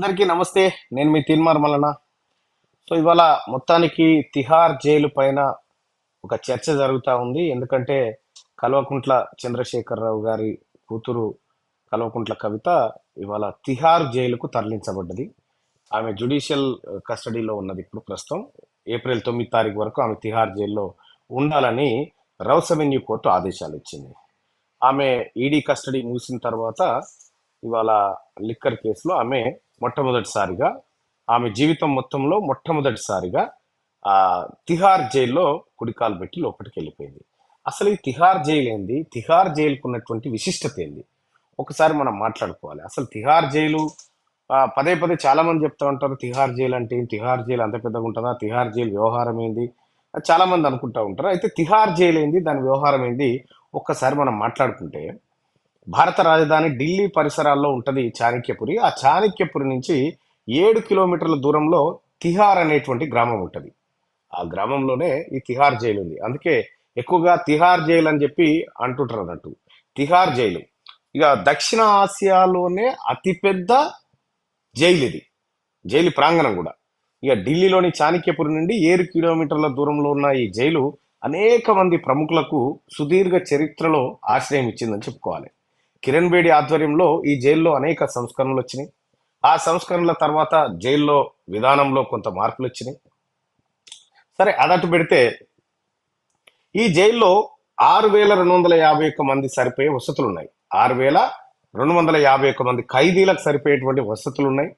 అందరికీ నమస్తే నేను మీ తిన్మార్ మలన సో ఇవాళ మొత్తానికి తిహార్ జైలు పైన ఒక చర్చ జరుగుతూ ఉంది ఎందుకంటే కల్వకుంట్ల చంద్రశేఖరరావు గారి కూతురు కల్వకుంట్ల కవిత ఇవాళ తిహార్ జైలుకు తరలించబడ్డది ఆమె జుడిషియల్ కస్టడీలో ఉన్నది ఇప్పుడు ప్రస్తుతం ఏప్రిల్ తొమ్మిది తారీఖు వరకు ఆమె తిహార్ జైల్లో ఉండాలని రౌస్ అవెన్యూ కోర్టు ఆదేశాలు ఇచ్చింది ఆమె ఈడీ కస్టడీ ముగిసిన తర్వాత ఇవాళ లిక్కర్ కేసులో ఆమె మొట్టమొదటిసారిగా ఆమె జీవితం మొత్తంలో మొట్టమొదటిసారిగా తిహార్ జైల్లో కుడికాలు పెట్టి లోపలికి వెళ్ళిపోయింది అసలు ఈ తిహార్ జైలు ఏంది తిహార్ జైలుకు ఉన్నటువంటి విశిష్టత ఏంది ఒకసారి మనం మాట్లాడుకోవాలి అసలు తిహార్ జైలు పదే పదే చాలామంది చెప్తూ ఉంటారు తిహార్ జైలు అంటే తిహార్ జైలు అంత పెద్దగా ఉంటుందా తిహార్ జైలు వ్యవహారం ఏంది చాలామంది అనుకుంటా ఉంటారు అయితే తిహార్ జైలు ఏంది దాని వ్యవహారం ఏంది ఒక్కసారి మనం మాట్లాడుకుంటే భారత రాజధాని ఢిల్లీ పరిసరాల్లో ఉంటుంది చాణక్యపురి ఆ చాణక్యపురి నుంచి ఏడు కిలోమీటర్ల దూరంలో తిహార్ అనేటువంటి గ్రామం ఉంటుంది ఆ గ్రామంలోనే ఈ తిహార్ జైలు ఉంది అందుకే ఎక్కువగా తిహార్ జైలు అని చెప్పి అంటుంటారు అన్నట్టు తిహార్ జైలు ఇక దక్షిణ ఆసియాలోనే అతిపెద్ద జైలు ఇది జైలు ప్రాంగణం కూడా ఇక ఢిల్లీలోని చాణక్యపురి నుండి ఏడు కిలోమీటర్ల దూరంలో ఉన్న ఈ జైలు అనేక మంది ప్రముఖులకు సుదీర్ఘ చరిత్రలో ఆశ్రయం ఇచ్చిందని చెప్పుకోవాలి కిరణ్ బేడి ఆధ్వర్యంలో ఈ జైల్లో అనేక సంస్కరణలు వచ్చినాయి ఆ సంస్కరణల తర్వాత జైల్లో విధానంలో కొంత మార్పులు వచ్చినాయి సరే అదట్టు పెడితే ఈ జైల్లో ఆరు వేల రెండు వందల యాభై ఒక్క మంది సరిపోయే వసతులు ఉన్నాయి ఆరు వేల రెండు వందల యాభై ఒక్క మంది ఖైదీలకు సరిపోయేటువంటి వసతులు ఉన్నాయి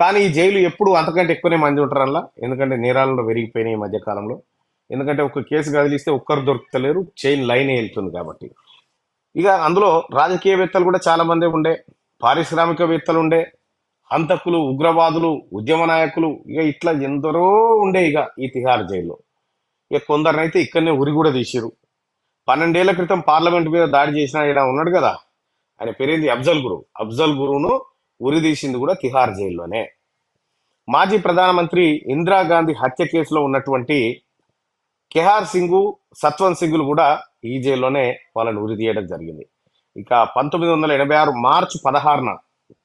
కానీ ఈ జైలు ఎప్పుడు అంతకంటే ఎక్కువనే మంది ఉంటారు ఎందుకంటే నేరాలలో పెరిగిపోయినాయి ఈ మధ్యకాలంలో ఎందుకంటే ఒక కేసు కదిలిస్తే ఒక్కరు దొరుకుతలేరు చైన్ లైన్ వెళ్తుంది కాబట్టి ఇక అందులో రాజకీయవేత్తలు కూడా చాలామంది ఉండే పారిశ్రామికవేత్తలు ఉండే హంతకులు ఉగ్రవాదులు ఉద్యమ నాయకులు ఇక ఇట్లా ఎందరో ఉండే ఇక ఈ తిహార్ జైల్లో ఇక కొందరినైతే ఇక్కడనే ఉరి కూడా తీసిరు పన్నెండేళ్ల క్రితం పార్లమెంట్ మీద దాడి చేసిన ఇలా ఉన్నాడు కదా ఆయన పేరేంది అఫ్జల్ గురు అఫ్జల్ గురువును ఉరి తీసింది కూడా తిహార్ జైల్లోనే మాజీ ప్రధానమంత్రి ఇందిరాగాంధీ హత్య కేసులో ఉన్నటువంటి కెహార్ సింగ్ సత్వం సింగులు కూడా ఈ జైల్లోనే వాళ్ళని ఉరి తీయడం జరిగింది ఇక పంతొమ్మిది వందల ఎనభై ఆరు మార్చి పదహారున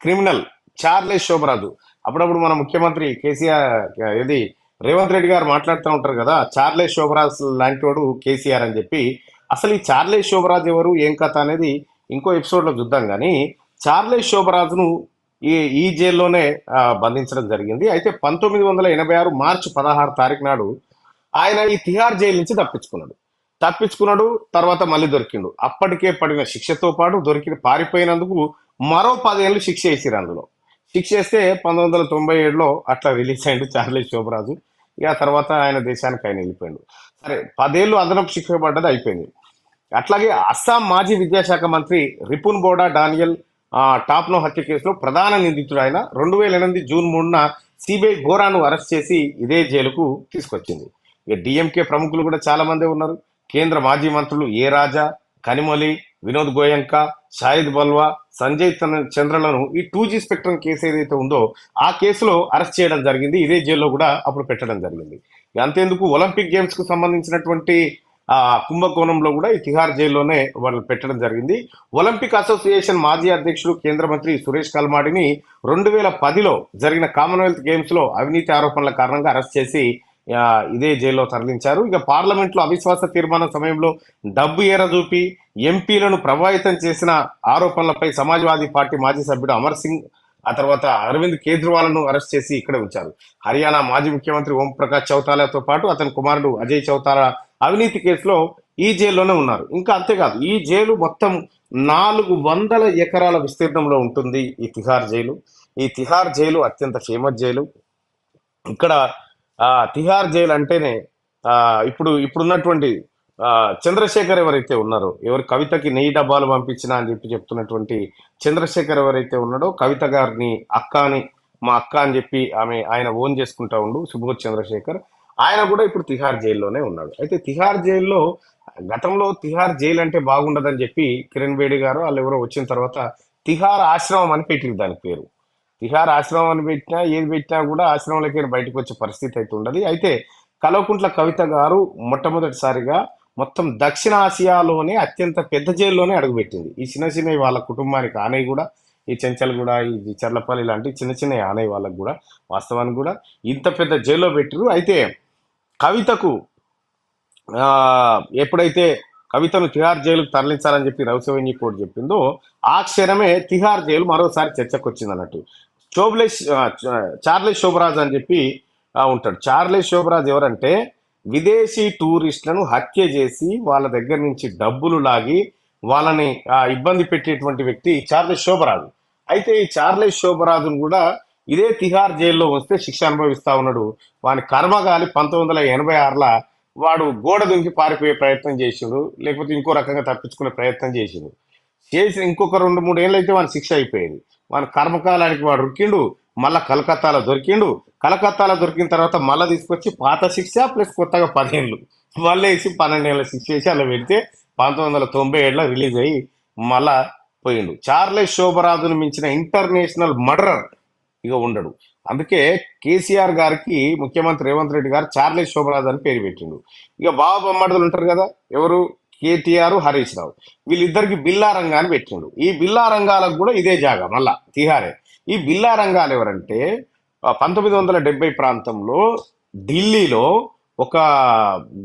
క్రిమినల్ చార్లెస్ శోభరాజు అప్పుడప్పుడు మన ముఖ్యమంత్రి కేసీఆర్ ఇది రేవంత్ రెడ్డి గారు మాట్లాడుతూ ఉంటారు కదా చార్లెస్ శోభరాజ్ లాంటి వాడు కేసీఆర్ అని చెప్పి అసలు ఈ చార్లెస్ శోభరాజ్ ఎవరు ఏం కథ అనేది ఇంకో ఎపిసోడ్లో చూద్దాం కానీ చార్లెస్ శోభరాజును ఈ ఈ జైల్లోనే బంధించడం జరిగింది అయితే పంతొమ్మిది వందల ఎనభై ఆరు మార్చి పదహారు తారీఖు నాడు ఆయన ఈ తిహార్ జైలు నుంచి తప్పించుకున్నాడు తప్పించుకున్నాడు తర్వాత మళ్ళీ దొరికిండు అప్పటికే పడిన శిక్షతో పాటు దొరికిన పారిపోయినందుకు మరో పదేళ్ళు శిక్ష వేసిరు అందులో శిక్ష వేస్తే పంతొమ్మిది వందల తొంభై ఏడులో అట్లా రిలీజ్ అయ్యాడు చార్లీ శోభరాజు ఇక తర్వాత ఆయన దేశానికి ఆయన వెళ్ళిపోయాడు సరే పదేళ్ళు అదనపు శిక్ష పడ్డది అయిపోయింది అట్లాగే అస్సాం మాజీ విద్యాశాఖ మంత్రి రిపున్ బోడా డానియల్ టాప్నో హత్య కేసులో ప్రధాన నిందితుడు ఆయన రెండు వేల ఎనిమిది జూన్ మూడున సిబిఐ ఘోరాను అరెస్ట్ చేసి ఇదే జైలుకు తీసుకొచ్చింది ఇక డిఎంకే ప్రముఖులు కూడా చాలా మంది ఉన్నారు కేంద్ర మాజీ మంత్రులు ఏ రాజా కనిమొలి వినోద్ గోయంక షాయిద్ బల్వా సంజయ్ చంద్రలను ఈ టూ జీ స్పెక్ట్రమ్ కేసు ఏదైతే ఉందో ఆ కేసులో అరెస్ట్ చేయడం జరిగింది ఇదే జైల్లో కూడా అప్పుడు పెట్టడం జరిగింది అంతేందుకు ఒలింపిక్ గేమ్స్ కు సంబంధించినటువంటి ఆ కుంభకోణంలో కూడా ఈ తిహార్ జైల్లోనే వాళ్ళు పెట్టడం జరిగింది ఒలింపిక్ అసోసియేషన్ మాజీ అధ్యక్షుడు కేంద్ర మంత్రి సురేష్ కల్మాడిని రెండు వేల పదిలో జరిగిన కామన్వెల్త్ గేమ్స్ లో అవినీతి ఆరోపణల కారణంగా అరెస్ట్ చేసి ఇదే జైల్లో తరలించారు ఇక పార్లమెంట్లో అవిశ్వాస తీర్మానం సమయంలో డబ్బు ఏర చూపి ఎంపీలను ప్రభావితం చేసిన ఆరోపణలపై సమాజ్వాదీ పార్టీ మాజీ సభ్యుడు అమర్ సింగ్ ఆ తర్వాత అరవింద్ కేజ్రీవాల్ను అరెస్ట్ చేసి ఇక్కడ ఉంచారు హర్యానా మాజీ ముఖ్యమంత్రి ఓంప్రకాష్ చౌతాలాతో పాటు అతని కుమారుడు అజయ్ చౌతాలా అవినీతి కేసులో ఈ జైల్లోనే ఉన్నారు ఇంకా అంతేకాదు ఈ జైలు మొత్తం నాలుగు వందల ఎకరాల విస్తీర్ణంలో ఉంటుంది ఈ తిహార్ జైలు ఈ తిహార్ జైలు అత్యంత ఫేమస్ జైలు ఇక్కడ తిహార్ జైలు అంటేనే ఇప్పుడు ఇప్పుడున్నటువంటి చంద్రశేఖర్ ఎవరైతే ఉన్నారో ఎవరు కవితకి నెయ్యి డబ్బాలు పంపించినా అని చెప్పి చెప్తున్నటువంటి చంద్రశేఖర్ ఎవరైతే ఉన్నాడో కవిత గారిని అక్క అని మా అక్క అని చెప్పి ఆమె ఆయన ఓన్ చేసుకుంటా ఉండు సుబోధ్ చంద్రశేఖర్ ఆయన కూడా ఇప్పుడు తిహార్ జైల్లోనే ఉన్నాడు అయితే తిహార్ జైల్లో గతంలో తిహార్ జైలు అంటే బాగుండదని చెప్పి కిరణ్ బేడి గారు వాళ్ళు ఎవరో వచ్చిన తర్వాత తిహార్ ఆశ్రమం అని పెట్టింది దాని పేరు విహార ఆశ్రమం అని పెట్టినా ఏది పెట్టినా కూడా ఆశ్రమంలోకి బయటకు వచ్చే పరిస్థితి అయితే ఉండదు అయితే కలవకుంట్ల కవిత గారు మొట్టమొదటిసారిగా మొత్తం దక్షిణ ఆసియాలోనే అత్యంత పెద్ద జైల్లోనే అడుగుపెట్టింది ఈ చిన్న చిన్న వాళ్ళ కుటుంబానికి ఆనయ్య కూడా ఈ కూడా ఈ చర్లపల్లి లాంటి చిన్న చిన్న ఆనయ్య వాళ్ళకు కూడా వాస్తవానికి కూడా ఇంత పెద్ద జైల్లో పెట్టారు అయితే కవితకు ఎప్పుడైతే కవితను తిహార్ జైలుకు తరలించాలని చెప్పి రవిశివన్య కోర్టు చెప్పిందో ఆ క్షణమే తిహార్ జైలు మరోసారి చర్చకు వచ్చింది అన్నట్టు షోబ్లెస్ చార్లెస్ శోభరాజ్ అని చెప్పి ఉంటాడు చార్లెస్ శోభరాజ్ ఎవరంటే విదేశీ టూరిస్టులను హత్య చేసి వాళ్ళ దగ్గర నుంచి డబ్బులు లాగి వాళ్ళని ఇబ్బంది పెట్టేటువంటి వ్యక్తి చార్లెస్ శోభరాజు అయితే ఈ చార్లెస్ శోభరాజును కూడా ఇదే తిహార్ జైల్లో వస్తే శిక్ష అనుభవిస్తా ఉన్నాడు వాని కర్మగాలి పంతొమ్మిది వందల ఎనభై ఆరులో వాడు గోడ దుంకి పారిపోయే ప్రయత్నం చేసిడు లేకపోతే ఇంకో రకంగా తప్పించుకునే ప్రయత్నం చేసిండు చేసిన ఇంకొక రెండు మూడు ఏళ్ళు అయితే వాడు శిక్ష అయిపోయేది వాడు కర్మకాలానికి వాడు రుక్కిండు మళ్ళీ కలకత్తాలో దొరికిండు కలకత్తాలో దొరికిన తర్వాత మళ్ళీ తీసుకొచ్చి పాత శిక్ష ప్లస్ కొత్తగా పదేళ్ళు మళ్ళీ వేసి పన్నెండు ఏళ్ళ శిక్ష వేసి అలా పెడితే పంతొమ్మిది వందల తొంభై ఏడులో రిలీజ్ అయ్యి మళ్ళా పోయిండు చార్లెస్ శోభరాజును మించిన ఇంటర్నేషనల్ మర్డరర్ ఇక ఉండడు అందుకే కేసీఆర్ గారికి ముఖ్యమంత్రి రేవంత్ రెడ్డి గారు చార్లెస్ శోభరాజు అని పేరు పెట్టిండు ఇక బాబు బొమ్మడులు ఉంటారు కదా ఎవరు కేటీఆర్ హరీష్ రావు వీళ్ళిద్దరికి బిల్లా రంగాన్ని పెట్టిండు ఈ బిల్లా రంగాలకు కూడా ఇదే జాగా మళ్ళా తిహారే ఈ బిల్లా రంగాలు ఎవరంటే పంతొమ్మిది వందల డెబ్బై ప్రాంతంలో ఢిల్లీలో ఒక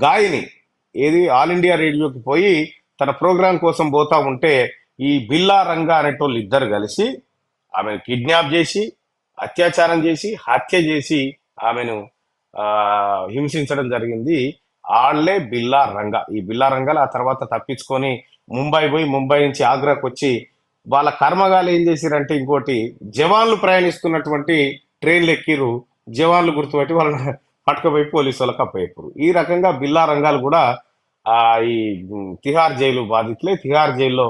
గాయని ఏది ఆల్ ఇండియా రేడియోకి పోయి తన ప్రోగ్రాం కోసం పోతా ఉంటే ఈ బిల్లా రంగా అనేటోళ్ళు ఇద్దరు కలిసి ఆమెను కిడ్నాప్ చేసి అత్యాచారం చేసి హత్య చేసి ఆమెను హింసించడం జరిగింది ఆళ్లే బిల్లా రంగ ఈ బిల్లా రంగాలు ఆ తర్వాత తప్పించుకొని ముంబై పోయి ముంబై నుంచి ఆగ్రాకు వచ్చి వాళ్ళ కర్మగాలు ఏం చేసిరంటే ఇంకోటి జవాన్లు ప్రయాణిస్తున్నటువంటి ట్రైన్లు ఎక్కిరు జవాన్లు గుర్తుపట్టి వాళ్ళని పట్టుకపోయి పోలీసు వాళ్ళకి అప్పయ్యారు ఈ రకంగా బిల్లా రంగాలు కూడా ఈ తిహార్ జైలు బాధితులే తిహార్ జైల్లో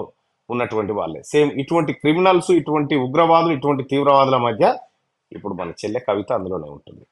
ఉన్నటువంటి వాళ్ళే సేమ్ ఇటువంటి క్రిమినల్స్ ఇటువంటి ఉగ్రవాదులు ఇటువంటి తీవ్రవాదుల మధ్య ఇప్పుడు మన చెల్లె కవిత అందులోనే ఉంటుంది